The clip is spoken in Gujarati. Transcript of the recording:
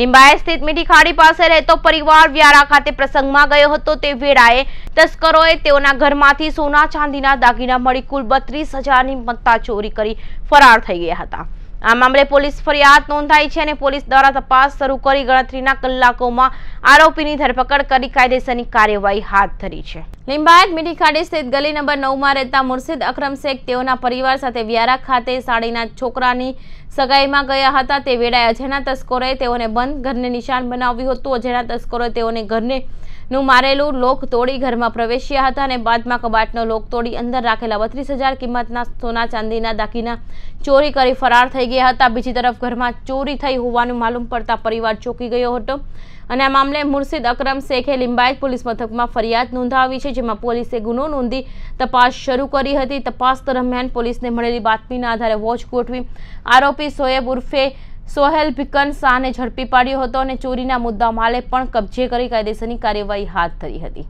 લિંબાયત સ્થિત મીઠી ખાડી પાસે રહેતો પરિવાર વ્યારા ખાતે પ્રસંગમાં ગયો હતો તે વેળાએ તસ્કરોએ તેઓના ઘરમાંથી સોના ચાંદીના દાગીના મળી કુલ બત્રીસ હજારની મત્તા ચોરી કરી ફરાર થઈ ગયા હતા આ મામલે પોલીસ ફરિયાદ નોંધાઈ છે અને પોલીસ દ્વારા તપાસ શરૂ કરી ગણતરીના કલાકોમાં આરોપીની ધરપકડ કરી કાયદેસરની કાર્યવાહી હાથ ધરી છે લીંબાયત મીઠી ખાડી સ્થિત ગલી નંબર નવમાં રહેતા મુર્શિદ અક્રમ શેખ તેઓના પરિવાર સાથે વ્યારા ખાતે સાડીના છોકરાની સગાઈમાં ગયા હતા તે વેળાએ અજાણ્યા તસ્કરોએ તેઓને બંધ ઘરને નિશાન બનાવ્યું હતું અજાણ્યા તસ્કરોએ તેઓને ઘરને નું મારેલું લોક તોડી ઘરમાં પ્રવેશ્યા હતા અને બાદમાં કબાટનો લોક તોડી અંદર રાખેલા બત્રીસ હજાર કિંમતના સોના ચાંદીના દાગીના ચોરી કરી ફરાર થઈ ગયા હતા બીજી તરફ ઘરમાં ચોરી થઈ હોવાનું માલુમ પડતા પરિવાર ચોંકી ગયો હતો અને આ મામલે મુર્શિદ અકરમ શેખે લિંબાયત પોલીસ મથકમાં ફરિયાદ નોંધાવી છે જેમાં પોલીસે ગુનો નોંધી તપાસ શરૂ કરી હતી તપાસ દરમિયાન પોલીસને મળેલી બાતમીના આધારે વોચ ગોઠવી આરોપી સોએબ ઉર્ફે સોહેલ ભિકન શાહને ઝડપી પાડ્યો હતો અને ચોરીના મુદ્દામાલે પણ કબજે કરી કાયદેસરની કાર્યવાહી હાથ ધરી હતી